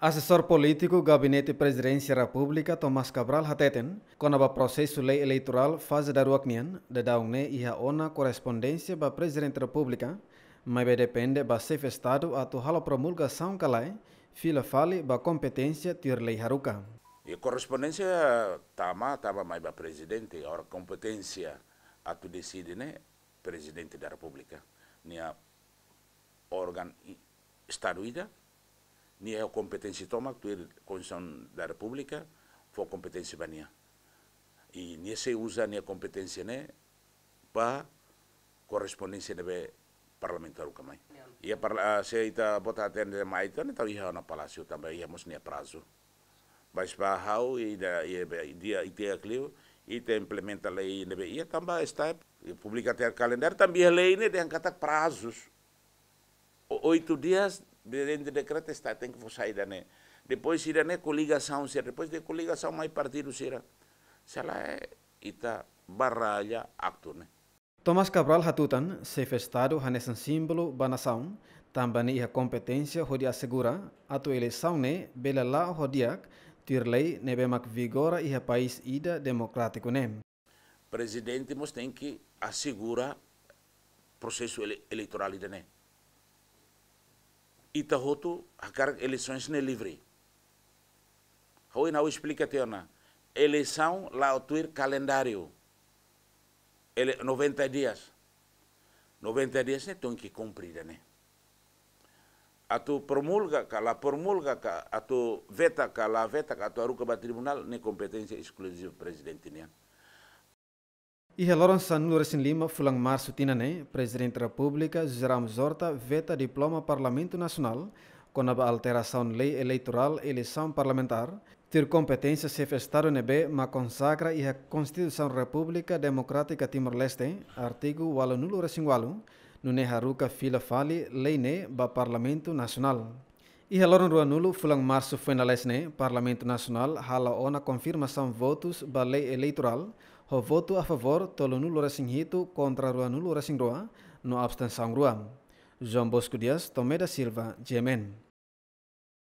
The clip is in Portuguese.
Assessor político Gabinete Presidência República Tomás Cabral hateten o processo lei eleitoral fase daruaknian e a ona correspondência o Presidente República mas depende do chefe Estado atu hala promulgação calai fila fale ba competência de lei haruka. E correspondência tama tama mai o Presidente a competência atu decide né Presidente da República nia órgão estaduida Niet heel é competentie tomaakt door a Constituição da República, foi competência bania. E nem se usa nem a competência né, para correspondência de parlamentar o caminho. E a se ita botar atender mais, então então ia no palácio também, íamos nem a prazo. Mas para how e dia e dia clio e te implementa a lei né, e também está publica ter calendário também a lei né, tem que prazos. Oito dias Presidente decreta decreto está, tem que sair da né. Depois irá né coligação, se depois de coligação mais partido será. Se ela é, está barralha acto, né. Tomás Cabral Hatutan, chefe de Estado, Hanesan símbolo, banação, também a competência rodia segura, a tua eleição né, bela lá rodiac, tir lei nebemak vigora e a país ida democrático né. Presidente, nós tem que assegurar processo ele eleitoral né itahoto hakar eleições é livre. Hoje não explica te ona. Eleição lá o tuir calendário. Ele 90 dias. 90 dias né tem que cumprir né. A tu promulga, a la promulga, a tu veta, a la veta, a tu aruca tribunal, ne competência exclusiva do presidente. Né? Iha Lawrence Sanuloresin Lima, fulang março Tinané, Presidente da República, José Ramos Horta, veta diploma Parlamento Nacional, com a alteração de lei eleitoral e eleição parlamentar, ter competência chefe o NB, mas consagra e a Constituição República Democrática Timor-Leste, artigo 848, no haruka fila fali lei ne ba Parlamento Nacional. Ia relógio do nulu fulang marsu foi na lesne, Parlamento hala ona konfirmasang votus ba lei eleitoral, ho votu a favor tolo nulu resinhito hitu kontra anulo nulu no dua, no João Bosco Dias, Tomé da Silva, Jemen.